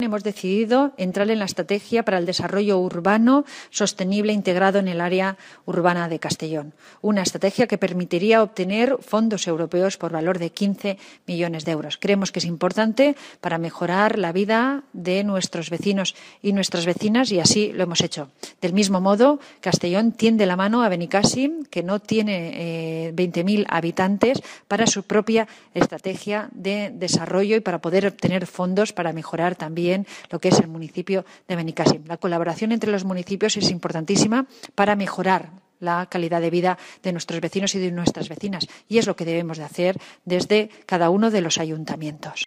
Hemos decidido entrar en la estrategia para el desarrollo urbano sostenible integrado en el área urbana de Castellón, una estrategia que permitiría obtener fondos europeos por valor de 15 millones de euros. Creemos que es importante para mejorar la vida de nuestros vecinos y nuestras vecinas y así lo hemos hecho. Del mismo modo, Castellón tiende la mano a Benicassim, que no tiene 20.000 eh, habitantes, para su propia estrategia de desarrollo y para poder obtener fondos para mejorar también también lo que es el municipio de Benicassim. La colaboración entre los municipios es importantísima para mejorar la calidad de vida de nuestros vecinos y de nuestras vecinas. Y es lo que debemos de hacer desde cada uno de los ayuntamientos.